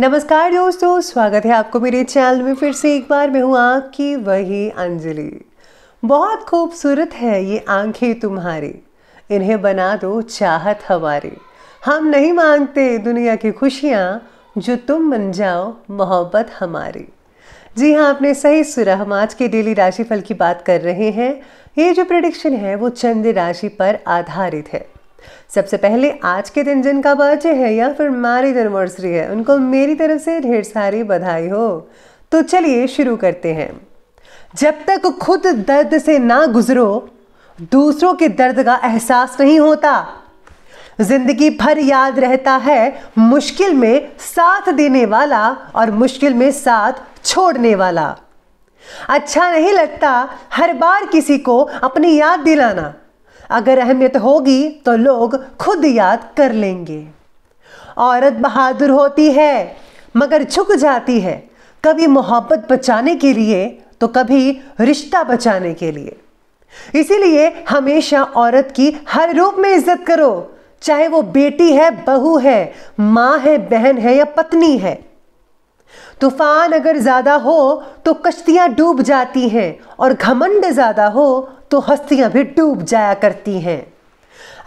नमस्कार दोस्तों स्वागत है आपको मेरे चैनल में फिर से एक बार मैं हूँ आपकी वही अंजलि बहुत खूबसूरत है ये आंखें तुम्हारी इन्हें बना दो चाहत हमारी हम नहीं मांगते दुनिया की खुशियाँ जो तुम बन जाओ मोहब्बत हमारी जी हाँ आपने सही सुरह हम आज के डेली राशिफल की बात कर रहे हैं ये जो प्रडिक्शन है वो चंद राशि पर आधारित है सबसे पहले आज के दिन जिनका बर्थडे है या फिर मैरिज एनिवर्सरी है उनको मेरी तरफ से ढेर सारी बधाई हो तो चलिए शुरू करते हैं जब तक खुद दर्द से ना गुजरो दूसरों के दर्द का एहसास नहीं होता जिंदगी भर याद रहता है मुश्किल में साथ देने वाला और मुश्किल में साथ छोड़ने वाला अच्छा नहीं लगता हर बार किसी को अपनी याद दिलाना अगर अहमियत होगी तो लोग खुद याद कर लेंगे औरत बहादुर होती है मगर झुक जाती है कभी मोहब्बत बचाने के लिए तो कभी रिश्ता बचाने के लिए इसीलिए हमेशा औरत की हर रूप में इज्जत करो चाहे वो बेटी है बहू है माँ है बहन है या पत्नी है तूफान अगर ज़्यादा हो तो कश्तियां डूब जाती हैं और घमंड ज़्यादा हो तो हस्तियां भी डूब जाया करती हैं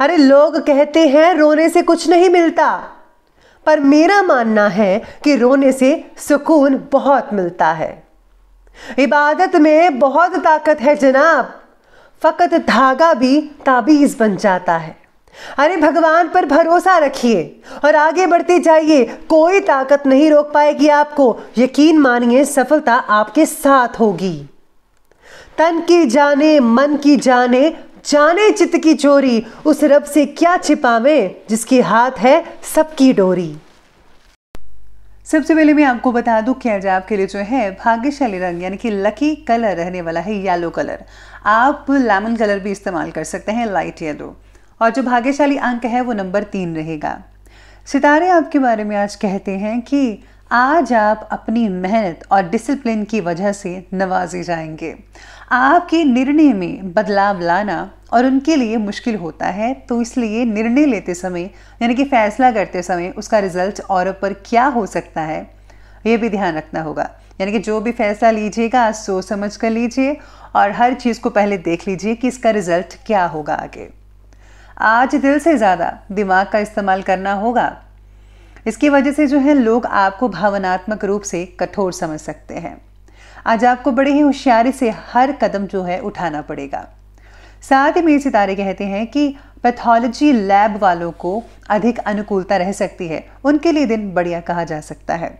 अरे लोग कहते हैं रोने से कुछ नहीं मिलता पर मेरा मानना है कि रोने से सुकून बहुत मिलता है इबादत में बहुत ताकत है जनाब फ़कत धागा भी ताबीज़ बन जाता है अरे भगवान पर भरोसा रखिए और आगे बढ़ते जाइए कोई ताकत नहीं रोक पाएगी आपको यकीन मानिए सफलता आपके साथ होगी तन की जाने मन की जाने जाने चित की चोरी उस रब से क्या छिपावे जिसके हाथ है सबकी डोरी सबसे पहले मैं आपको बता दूं कि आज आपके लिए जो है भाग्यशाली रंग यानी कि लकी कलर रहने वाला है येलो कलर आप लेमन कलर भी इस्तेमाल कर सकते हैं लाइट येलो और जो भाग्यशाली अंक है वो नंबर तीन रहेगा सितारे आपके बारे में आज कहते हैं कि आज आप अपनी मेहनत और डिसिप्लिन की वजह से नवाजे जाएंगे आपके निर्णय में बदलाव लाना और उनके लिए मुश्किल होता है तो इसलिए निर्णय लेते समय यानी कि फैसला करते समय उसका रिजल्ट और पर क्या हो सकता है ये भी ध्यान रखना होगा यानी कि जो भी फैसला लीजिएगा सोच समझ कर लीजिए और हर चीज़ को पहले देख लीजिए कि इसका रिजल्ट क्या होगा आगे आज दिल से ज़्यादा दिमाग का इस्तेमाल करना होगा इसकी वजह से जो है लोग आपको भावनात्मक रूप से कठोर समझ सकते हैं आज आपको बड़े ही होशियारी से हर कदम जो है उठाना पड़ेगा साथ ही मेरे सितारे कहते हैं कि पैथोलॉजी लैब वालों को अधिक अनुकूलता रह सकती है उनके लिए दिन बढ़िया कहा जा सकता है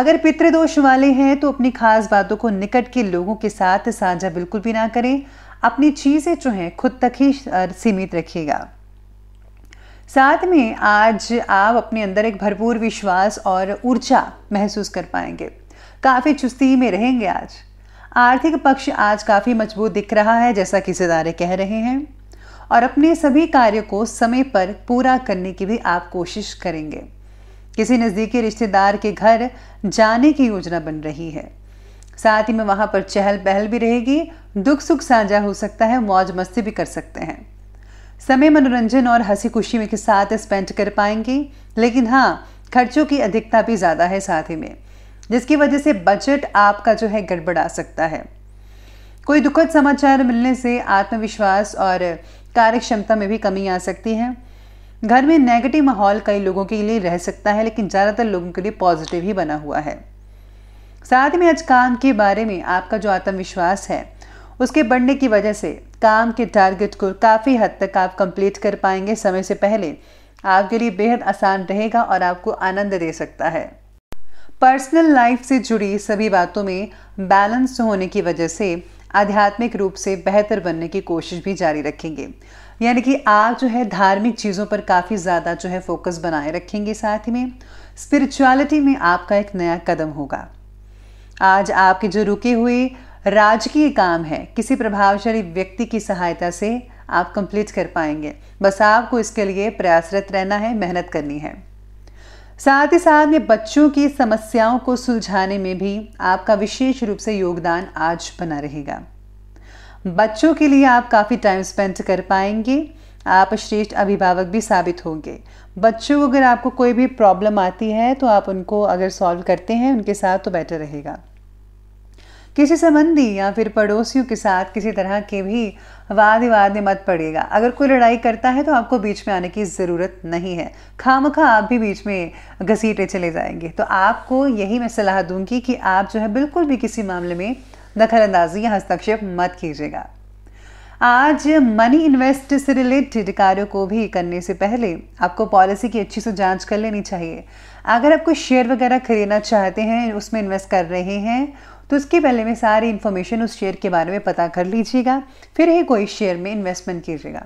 अगर पितृदोष वाले हैं तो अपनी खास बातों को निकट के लोगों के साथ साझा बिल्कुल भी ना करें अपनी चीज़ें जो हैं खुद तक ही सीमित रखिएगा साथ में आज आप अपने अंदर एक भरपूर विश्वास और ऊर्जा महसूस कर पाएंगे काफ़ी चुस्ती में रहेंगे आज आर्थिक पक्ष आज काफ़ी मजबूत दिख रहा है जैसा कि सितारे कह रहे हैं और अपने सभी कार्यों को समय पर पूरा करने की भी आप कोशिश करेंगे किसी नज़दीकी रिश्तेदार के घर जाने की योजना बन रही है साथ ही में वहाँ पर चहल पहल भी रहेगी दुख सुख साझा हो सकता है मौज मस्ती भी कर सकते हैं समय मनोरंजन और हंसी खुशी में के साथ स्पेंड कर पाएंगे लेकिन हाँ खर्चों की अधिकता भी ज़्यादा है साथ ही में जिसकी वजह से बजट आपका जो है गड़बड़ा सकता है कोई दुखद समाचार मिलने से आत्मविश्वास और कार्यक्षमता में भी कमी आ सकती है घर में नेगेटिव माहौल कई लोगों के लिए रह सकता है लेकिन ज़्यादातर लोगों के लिए पॉजिटिव ही बना हुआ है साथ में आज काम के बारे में आपका जो आत्मविश्वास है उसके बढ़ने की वजह से काम के टारगेट को काफ़ी हद तक आप कंप्लीट कर पाएंगे समय से पहले आपके लिए बेहद आसान रहेगा और आपको आनंद दे सकता है पर्सनल लाइफ से जुड़ी सभी बातों में बैलेंस होने की वजह से आध्यात्मिक रूप से बेहतर बनने की कोशिश भी जारी रखेंगे यानी कि आप जो है धार्मिक चीज़ों पर काफ़ी ज़्यादा जो है फोकस बनाए रखेंगे साथ ही में स्पिरिचुअलिटी में आपका एक नया कदम होगा आज आपके जो रुके हुए राजकीय काम है किसी प्रभावशाली व्यक्ति की सहायता से आप कंप्लीट कर पाएंगे बस आपको इसके लिए प्रयासरत रहना है मेहनत करनी है साथ ही साथ में बच्चों की समस्याओं को सुलझाने में भी आपका विशेष रूप से योगदान आज बना रहेगा बच्चों के लिए आप काफ़ी टाइम स्पेंड कर पाएंगे आप श्रेष्ठ अभिभावक भी साबित होंगे बच्चों को अगर आपको कोई भी प्रॉब्लम आती है तो आप उनको अगर सॉल्व करते हैं उनके साथ तो बेटर रहेगा किसी संबंधी या फिर पड़ोसियों के साथ किसी तरह के भी वाद विवाद में मत पड़ेगा अगर कोई लड़ाई करता है तो आपको बीच में आने की ज़रूरत नहीं है खाम खा आप भी बीच में घसीटे चले जाएंगे तो आपको यही मैं सलाह दूंगी कि आप जो है बिल्कुल भी किसी मामले में दखलंदाजी या हस्तक्षेप मत कीजिएगा आज मनी इन्वेस्ट से रिलेटेड कार्यों को भी करने से पहले आपको पॉलिसी की अच्छी से जांच कर लेनी चाहिए अगर आप कोई शेयर वगैरह खरीदना चाहते हैं उसमें इन्वेस्ट कर रहे हैं तो उसके पहले में सारी इन्फॉर्मेशन उस शेयर के बारे में पता कर लीजिएगा फिर ही कोई शेयर में इन्वेस्टमेंट कीजिएगा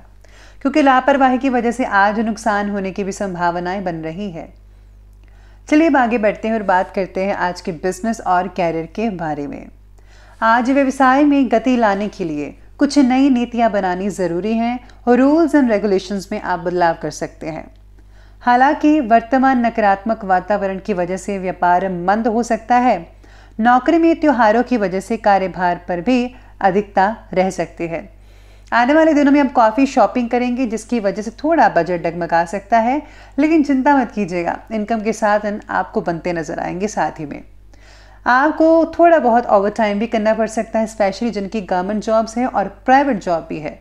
क्योंकि लापरवाही की वजह से आज नुकसान होने की भी संभावनाएं बन रही है चलिए अब आगे बढ़ते हैं और बात करते हैं आज के बिजनेस और कैरियर के बारे में आज व्यवसाय में गति लाने के लिए कुछ नई नीतियां बनानी ज़रूरी हैं और रूल्स एंड रेगुलेशंस में आप बदलाव कर सकते हैं हालांकि वर्तमान नकारात्मक वातावरण की वजह से व्यापार मंद हो सकता है नौकरी में त्योहारों की वजह से कार्यभार पर भी अधिकता रह सकती है आने वाले दिनों में हम कॉफ़ी शॉपिंग करेंगे जिसकी वजह से थोड़ा बजट डगमगा सकता है लेकिन चिंता मत कीजिएगा इनकम के साधन आपको बनते नजर आएंगे साथ ही में आपको थोड़ा बहुत ओवर टाइम भी करना पड़ सकता है स्पेशली जिनकी गवर्नमेंट जॉब्स हैं और प्राइवेट जॉब भी है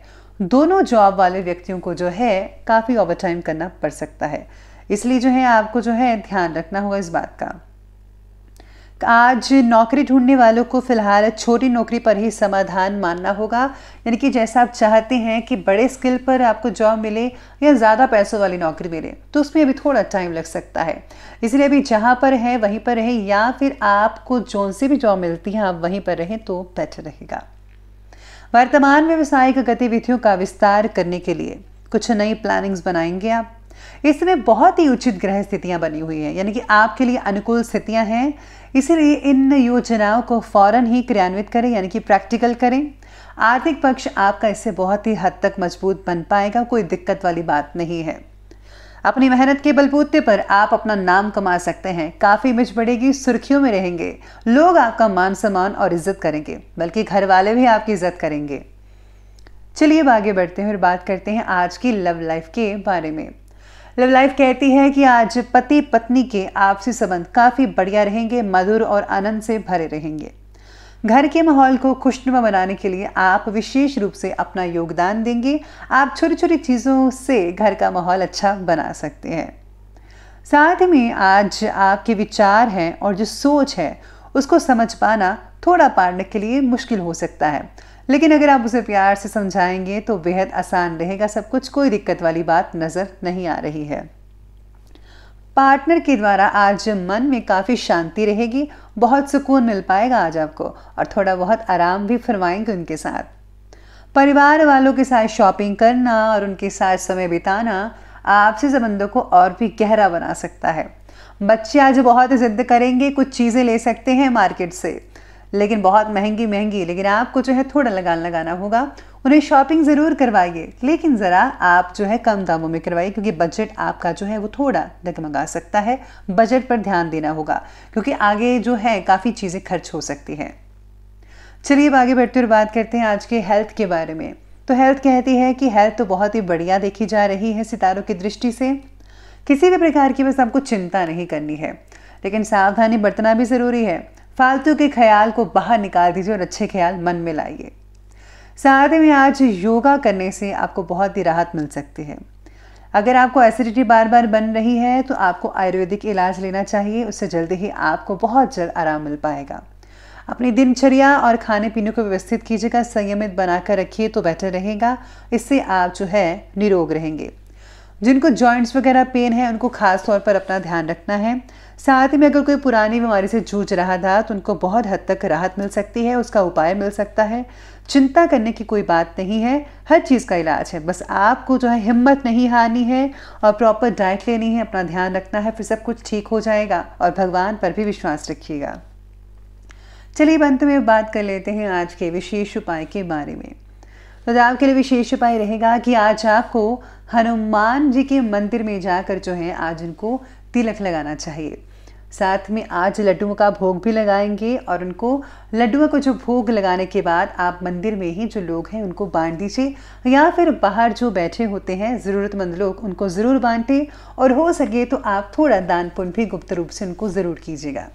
दोनों जॉब वाले व्यक्तियों को जो है काफ़ी ओवर टाइम करना पड़ सकता है इसलिए जो है आपको जो है ध्यान रखना होगा इस बात का आज नौकरी ढूंढने वालों को फिलहाल छोटी नौकरी पर ही समाधान मानना होगा यानी कि जैसा आप चाहते हैं कि बड़े स्किल पर आपको जॉब मिले या ज़्यादा पैसों वाली नौकरी मिले तो उसमें अभी थोड़ा टाइम लग सकता है इसलिए अभी जहाँ पर है वहीं पर रहें या फिर आपको जोन से भी जॉब मिलती है आप वहीं पर रहें तो बेटर रहेगा वर्तमान व्यवसायिक गतिविधियों का विस्तार करने के लिए कुछ नई प्लानिंग्स बनाएंगे आप इस समय बहुत ही उचित ग्रह स्थितियां बनी हुई हैं यानी कि आपके लिए अनुकूल स्थितियां हैं इसीलिए इन योजनाओं को फौरन ही क्रियान्वित करें यानी कि प्रैक्टिकल करें आर्थिक पक्ष आपका इससे बहुत ही हद तक मजबूत बन पाएगा कोई दिक्कत वाली बात नहीं है अपनी मेहनत के बलबूते पर आप अपना नाम कमा सकते हैं काफ़ी इमेज बढ़ेगी सुर्खियों में रहेंगे लोग आपका मान सम्मान और इज्जत करेंगे बल्कि घर वाले भी आपकी इज्जत करेंगे चलिए अब आगे बढ़ते हैं और बात करते हैं आज की लव लाइफ के बारे में लव लाइफ कहती है कि आज पति पत्नी के आपसी संबंध काफ़ी बढ़िया रहेंगे मधुर और आनंद से भरे रहेंगे घर के माहौल को खुशनुमा बनाने के लिए आप विशेष रूप से अपना योगदान देंगे आप छोटी छोटी चीज़ों से घर का माहौल अच्छा बना सकते हैं साथ में आज आपके विचार हैं और जो सोच है उसको समझ पाना थोड़ा पारने के लिए मुश्किल हो सकता है लेकिन अगर आप उसे प्यार से समझाएंगे तो बेहद आसान रहेगा सब कुछ कोई दिक्कत वाली बात नज़र नहीं आ रही है पार्टनर के द्वारा आज मन में काफ़ी शांति रहेगी बहुत सुकून मिल पाएगा आज आपको और थोड़ा बहुत आराम भी फरमाएंगे उनके साथ परिवार वालों के साथ शॉपिंग करना और उनके साथ समय बिताना आपसे संबंधों को और भी गहरा बना सकता है बच्चे आज बहुत जिद करेंगे कुछ चीज़ें ले सकते हैं मार्केट से लेकिन बहुत महंगी महंगी लेकिन आपको जो है थोड़ा लगान लगाना होगा उन्हें शॉपिंग ज़रूर करवाइए लेकिन ज़रा आप जो है कम दामों में करवाइए क्योंकि बजट आपका जो है वो थोड़ा डगमगा सकता है बजट पर ध्यान देना होगा क्योंकि आगे जो है काफ़ी चीज़ें खर्च हो सकती हैं चलिए अब आगे बढ़ते हुए बात करते हैं आज के हेल्थ के बारे में तो हेल्थ कहती है कि हेल्थ तो बहुत ही बढ़िया देखी जा रही है सितारों की दृष्टि से किसी भी प्रकार की बस आपको चिंता नहीं करनी है लेकिन सावधानी बरतना भी ज़रूरी है फालतू के ख्याल को बाहर निकाल दीजिए और अच्छे ख्याल मन में लाइए साथ में आज योगा करने से आपको बहुत ही राहत मिल सकती है अगर आपको एसिडिटी बार बार बन रही है तो आपको आयुर्वेदिक इलाज लेना चाहिए उससे जल्दी ही आपको बहुत जल्द आराम मिल पाएगा अपनी दिनचर्या और खाने पीने को व्यवस्थित कीजिएगा संयमित बनाकर रखिए तो बेटर रहेगा इससे आप जो है निरोग रहेंगे जिनको जॉइंट्स वगैरह पेन है उनको खास तौर पर अपना ध्यान रखना है साथ ही में अगर कोई पुरानी बीमारी से जूझ रहा था तो उनको बहुत हद तक राहत मिल सकती है उसका उपाय मिल सकता है चिंता करने की कोई बात नहीं है हर चीज़ का इलाज है बस आपको जो है हिम्मत नहीं हारनी है और प्रॉपर डाइट लेनी है अपना ध्यान रखना है फिर सब कुछ ठीक हो जाएगा और भगवान पर भी विश्वास रखिएगा चलिए अंत में बात कर लेते हैं आज के विशेष उपाय के बारे में तो आपके लिए विशेष उपाय रहेगा कि आज आपको हनुमान जी के मंदिर में जाकर जो है आज उनको तिलक लगाना चाहिए साथ में आज लड्डुओं का भोग भी लगाएंगे और उनको लड्डुओं को जो भोग लगाने के बाद आप मंदिर में ही जो लोग हैं उनको बांट दीजिए या फिर बाहर जो बैठे होते हैं ज़रूरतमंद लोग उनको ज़रूर बांटें और हो सके तो आप थोड़ा दान पुण्य भी गुप्त रूप से उनको ज़रूर कीजिएगा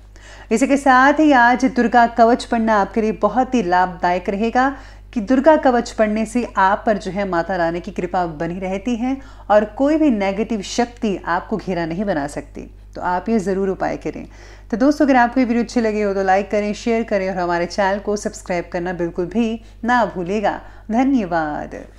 इसी के साथ ही आज दुर्गा कवच पढ़ना आपके लिए बहुत ही लाभदायक रहेगा कि दुर्गा कवच पढ़ने से आप पर जो है माता रानी की कृपा बनी रहती है और कोई भी नेगेटिव शक्ति आपको घेरा नहीं बना सकती तो आप ये ज़रूर उपाय करें तो दोस्तों अगर आपको ये वीडियो अच्छी लगी हो तो लाइक करें शेयर करें और हमारे चैनल को सब्सक्राइब करना बिल्कुल भी ना भूलेगा धन्यवाद